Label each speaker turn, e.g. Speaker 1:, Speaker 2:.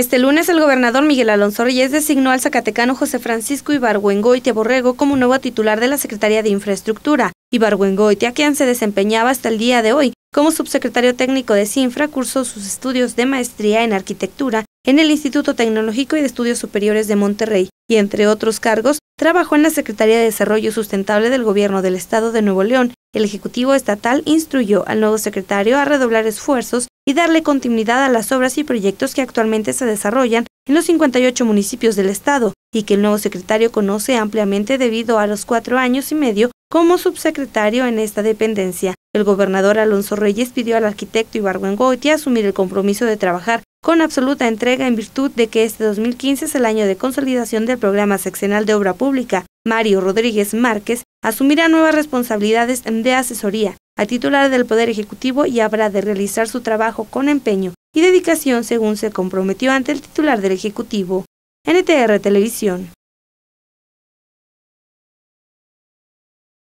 Speaker 1: Este lunes el gobernador Miguel Alonso Reyes designó al zacatecano José Francisco Ibargüengoitia Borrego como nuevo titular de la Secretaría de Infraestructura. Ibargüengoitia, quien se desempeñaba hasta el día de hoy como subsecretario técnico de CINFRA, cursó sus estudios de maestría en arquitectura en el Instituto Tecnológico y de Estudios Superiores de Monterrey y, entre otros cargos, trabajó en la Secretaría de Desarrollo Sustentable del Gobierno del Estado de Nuevo León. El Ejecutivo Estatal instruyó al nuevo secretario a redoblar esfuerzos y darle continuidad a las obras y proyectos que actualmente se desarrollan en los 58 municipios del Estado y que el nuevo secretario conoce ampliamente debido a los cuatro años y medio como subsecretario en esta dependencia. El gobernador Alonso Reyes pidió al arquitecto Ibarwen Goitia asumir el compromiso de trabajar con absoluta entrega en virtud de que este 2015 es el año de consolidación del programa seccional de obra pública, Mario Rodríguez Márquez, asumirá nuevas responsabilidades de asesoría a titular del Poder Ejecutivo y habrá de realizar su trabajo con empeño y dedicación según se comprometió ante el titular del Ejecutivo. NTR Televisión.